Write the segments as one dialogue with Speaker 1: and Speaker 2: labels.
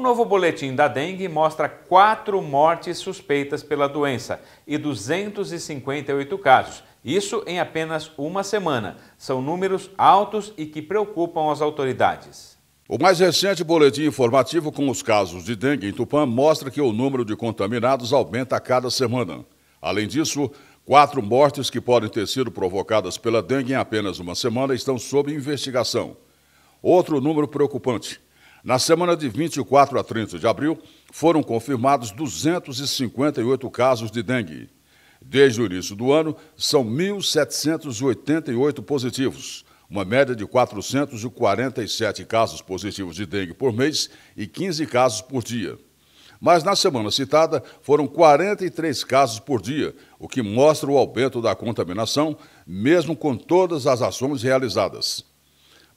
Speaker 1: O novo boletim da dengue mostra quatro mortes suspeitas pela doença e 258 casos. Isso em apenas uma semana. São números altos e que preocupam as autoridades.
Speaker 2: O mais recente boletim informativo com os casos de dengue em Tupã mostra que o número de contaminados aumenta a cada semana. Além disso, quatro mortes que podem ter sido provocadas pela dengue em apenas uma semana estão sob investigação. Outro número preocupante: na semana de 24 a 30 de abril, foram confirmados 258 casos de dengue. Desde o início do ano, são 1.788 positivos, uma média de 447 casos positivos de dengue por mês e 15 casos por dia. Mas na semana citada, foram 43 casos por dia, o que mostra o aumento da contaminação, mesmo com todas as ações realizadas.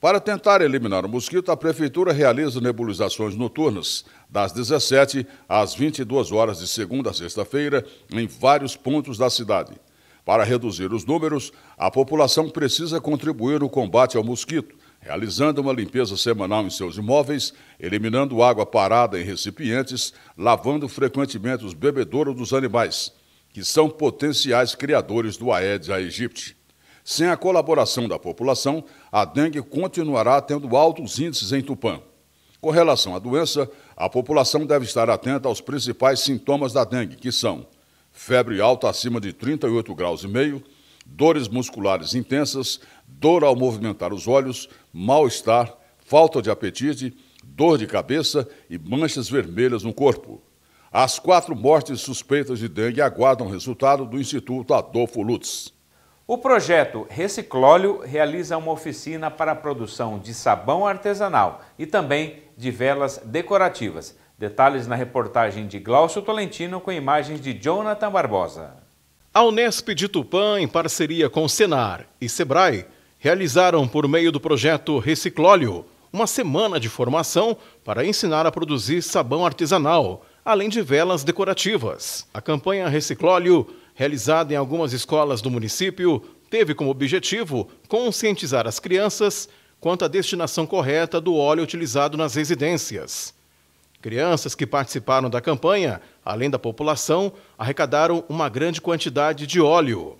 Speaker 2: Para tentar eliminar o mosquito, a Prefeitura realiza nebulizações noturnas, das 17 às 22 horas de segunda a sexta-feira, em vários pontos da cidade. Para reduzir os números, a população precisa contribuir no combate ao mosquito, realizando uma limpeza semanal em seus imóveis, eliminando água parada em recipientes, lavando frequentemente os bebedouros dos animais, que são potenciais criadores do Aedes aegypti. Sem a colaboração da população, a dengue continuará tendo altos índices em Tupã. Com relação à doença, a população deve estar atenta aos principais sintomas da dengue, que são febre alta acima de 38 graus e meio, dores musculares intensas, dor ao movimentar os olhos, mal-estar, falta de apetite, dor de cabeça e manchas vermelhas no corpo. As quatro mortes suspeitas de dengue aguardam resultado do Instituto Adolfo
Speaker 1: Lutz. O projeto Reciclólio realiza uma oficina para a produção de sabão artesanal e também de velas decorativas. Detalhes na reportagem de Glaucio Tolentino com imagens de Jonathan Barbosa. A Unesp de Tupã,
Speaker 3: em parceria com o Senar e Sebrae, realizaram por meio do projeto Reciclólio uma semana de formação para ensinar a produzir sabão artesanal, além de velas decorativas. A campanha Reciclólio realizada em algumas escolas do município, teve como objetivo conscientizar as crianças quanto à destinação correta do óleo utilizado nas residências. Crianças que participaram da campanha, além da população, arrecadaram uma grande quantidade de óleo.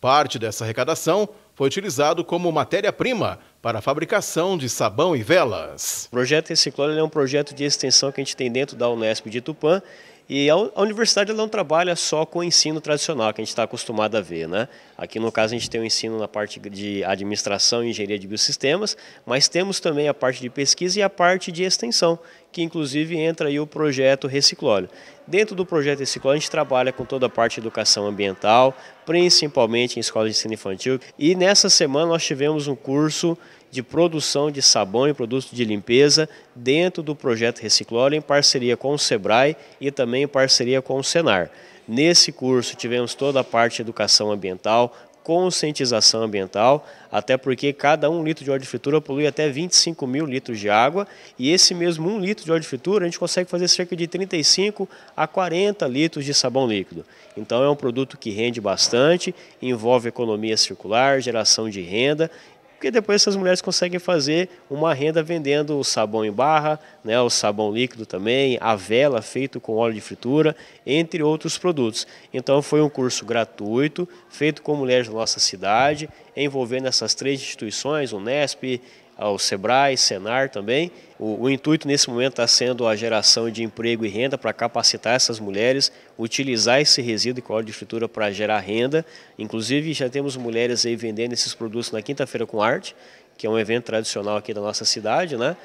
Speaker 3: Parte dessa arrecadação foi utilizado como matéria-prima para a fabricação de
Speaker 4: sabão e velas. O projeto Reciclório é um projeto de extensão que a gente tem dentro da Unesp de Tupã e a, universidade não trabalha só com o ensino tradicional, que a gente está acostumado a ver. Né? Aqui, no caso, a gente tem o ensino na parte de administração e engenharia de biosistemas, mas temos também a parte de pesquisa e a parte de extensão, que inclusive entra aí o projeto Reciclóleo. Dentro do projeto Reciclóleo, a gente trabalha com toda a parte de educação ambiental, principalmente em escolas de ensino infantil. E nessa semana nós tivemos um curso de produção de sabão e produtos de limpeza dentro do projeto Reciclório em parceria com o SEBRAE e também em parceria com o SENAR. Nesse curso tivemos toda a parte de educação ambiental, conscientização ambiental, até porque cada um litro de óleo de fritura polui até 25 mil litros de água e esse mesmo um litro de óleo de fritura a gente consegue fazer cerca de 35 a 40 litros de sabão líquido. Então é um produto que rende bastante, envolve economia circular, geração de renda porque depois essas mulheres conseguem fazer uma renda vendendo o sabão em barra, né, o sabão líquido também, a vela feito com óleo de fritura, entre outros produtos. Então foi um curso gratuito, feito com mulheres da nossa cidade, envolvendo essas três instituições, Unesp, ao SEBRAE, SENAR também. O, o intuito nesse momento está sendo a geração de emprego e renda para capacitar essas mulheres, utilizar esse resíduo e colo de fritura para gerar renda. Inclusive já temos mulheres aí vendendo esses produtos na quinta-feira com arte, que é um evento tradicional aqui da nossa cidade, né?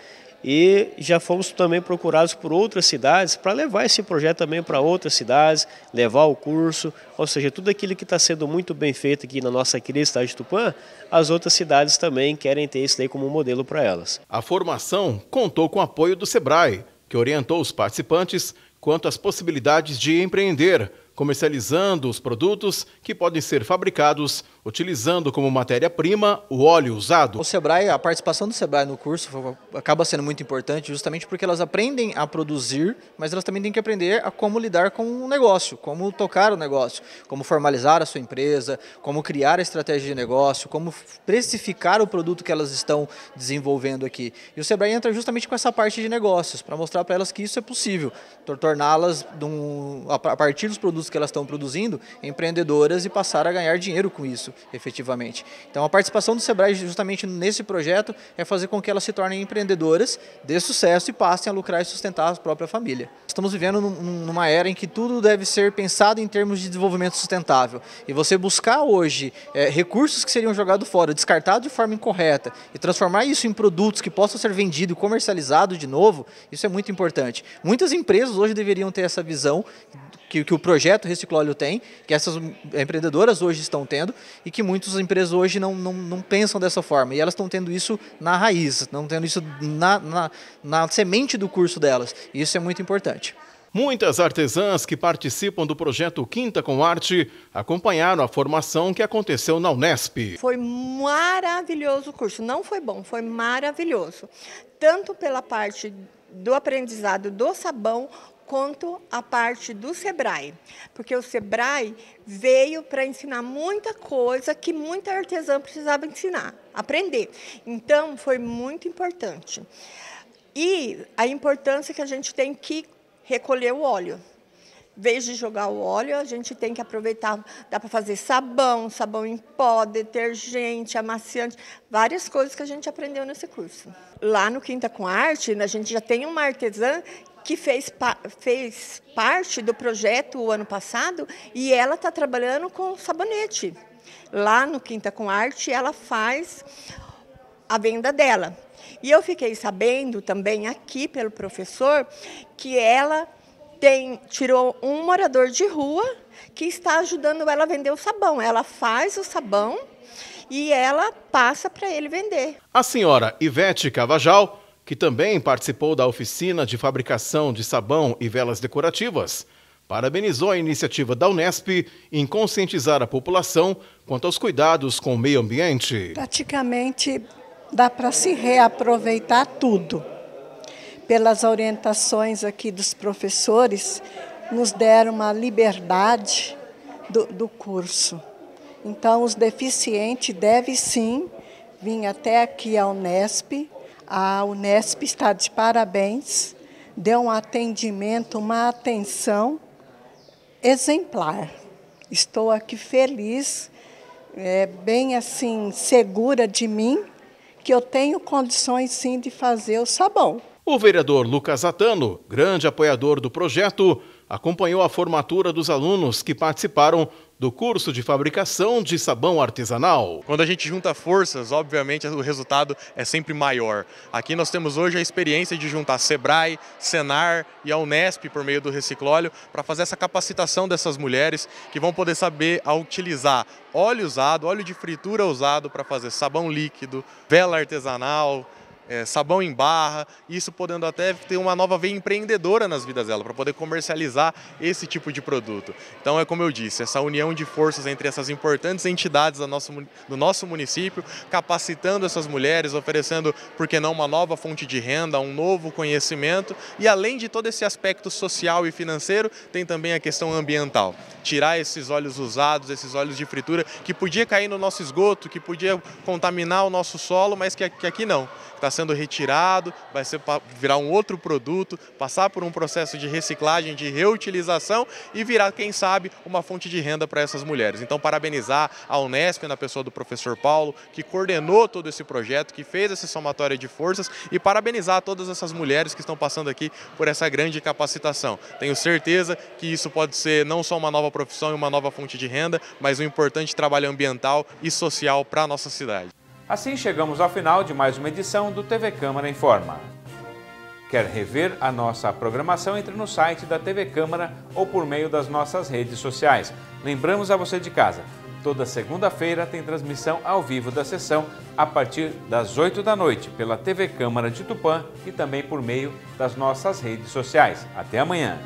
Speaker 4: e já fomos também procurados por outras cidades para levar esse projeto também para outras cidades, levar o curso, ou seja, tudo aquilo que está sendo muito bem feito aqui na nossa querida cidade de Tupã, as outras cidades também querem ter isso daí como modelo para elas. A formação contou com o apoio do SEBRAE, que orientou os participantes quanto
Speaker 3: às possibilidades de empreender, comercializando os produtos que podem ser fabricados utilizando como matéria-prima o óleo usado. O
Speaker 5: Sebrae, a participação do Sebrae no curso acaba sendo muito importante, justamente porque elas aprendem a produzir, mas elas também têm que aprender a como lidar com o negócio, como tocar o negócio, como formalizar a sua empresa, como criar a estratégia de negócio, como precificar o produto que elas estão desenvolvendo aqui. E o Sebrae entra justamente com essa parte de negócios, para mostrar para elas que isso é possível, torná-las a partir dos produtos que elas estão produzindo empreendedoras e passar a ganhar dinheiro com isso efetivamente. Então a participação do Sebrae justamente nesse projeto é fazer com que elas se tornem empreendedoras de sucesso e passem a lucrar e sustentar a própria família. Estamos vivendo numa era em que tudo deve ser pensado em termos de desenvolvimento sustentável e você buscar hoje é, recursos que seriam jogados fora, descartados de forma incorreta e transformar isso em produtos que possam ser vendidos e comercializados de novo, isso é muito importante. Muitas empresas hoje deveriam ter essa visão que, que o projeto Reciclóleo tem, que essas empreendedoras hoje estão tendo e que muitas empresas hoje não, não, não pensam dessa forma. E elas estão tendo isso na raiz, estão tendo isso na, na, na semente do curso delas. E isso é muito importante. Muitas
Speaker 3: artesãs que participam do projeto Quinta com Arte acompanharam a formação que aconteceu na Unesp.
Speaker 6: Foi maravilhoso o curso, não foi bom, foi maravilhoso. Tanto pela parte do aprendizado do sabão, quanto à parte do Sebrae, porque o Sebrae veio para ensinar muita coisa que muita artesã precisava ensinar, aprender. Então, foi muito importante. E a importância que a gente tem que recolher o óleo. Em vez de jogar o óleo, a gente tem que aproveitar. Dá para fazer sabão, sabão em pó, detergente, amaciante, várias coisas que a gente aprendeu nesse curso. Lá no Quinta com Arte, né, a gente já tem uma artesã que fez, fez parte do projeto o ano passado e ela está trabalhando com sabonete. Lá no Quinta com Arte, ela faz a venda dela. E eu fiquei sabendo também aqui pelo professor que ela tem, tirou um morador de rua que está ajudando ela a vender o sabão. Ela faz o sabão e ela passa para ele vender.
Speaker 3: A senhora Ivete Cavajal que também participou da oficina de fabricação de sabão e velas decorativas, parabenizou a iniciativa da Unesp em conscientizar a população quanto aos cuidados com o meio ambiente.
Speaker 6: Praticamente dá para se reaproveitar tudo. Pelas orientações aqui dos professores, nos deram uma liberdade do, do curso. Então, os deficientes devem sim vir até aqui à Unesp a Unesp está de parabéns, deu um atendimento, uma atenção exemplar. Estou aqui feliz, é, bem assim, segura de mim, que eu tenho condições sim de fazer o sabão.
Speaker 3: O vereador Lucas Atano, grande apoiador do projeto, acompanhou a formatura dos alunos que participaram do curso de fabricação de sabão artesanal. Quando a gente junta forças, obviamente
Speaker 7: o resultado é sempre maior. Aqui nós temos hoje a experiência de juntar Sebrae, Senar e a Unesp por meio do Reciclóleo para fazer essa capacitação dessas mulheres que vão poder saber a utilizar óleo usado, óleo de fritura usado para fazer sabão líquido, vela artesanal, é, sabão em barra, isso podendo até ter uma nova veia empreendedora nas vidas dela, para poder comercializar esse tipo de produto. Então é como eu disse, essa união de forças entre essas importantes entidades do nosso, do nosso município, capacitando essas mulheres, oferecendo, por que não, uma nova fonte de renda, um novo conhecimento, e além de todo esse aspecto social e financeiro, tem também a questão ambiental. Tirar esses óleos usados, esses óleos de fritura, que podia cair no nosso esgoto, que podia contaminar o nosso solo, mas que, que aqui não. Está sendo retirado, vai ser, virar um outro produto, passar por um processo de reciclagem, de reutilização e virar, quem sabe, uma fonte de renda para essas mulheres. Então, parabenizar a Unesp na pessoa do professor Paulo, que coordenou todo esse projeto, que fez essa somatória de forças e parabenizar todas essas mulheres que estão passando aqui por essa grande capacitação. Tenho certeza que isso pode ser não só uma nova profissão e uma nova fonte de renda, mas um importante trabalho
Speaker 1: ambiental e social para a nossa cidade. Assim chegamos ao final de mais uma edição do TV Câmara Informa. Quer rever a nossa programação? Entre no site da TV Câmara ou por meio das nossas redes sociais. Lembramos a você de casa, toda segunda-feira tem transmissão ao vivo da sessão a partir das 8 da noite pela TV Câmara de Tupã e também por meio das nossas redes sociais. Até amanhã!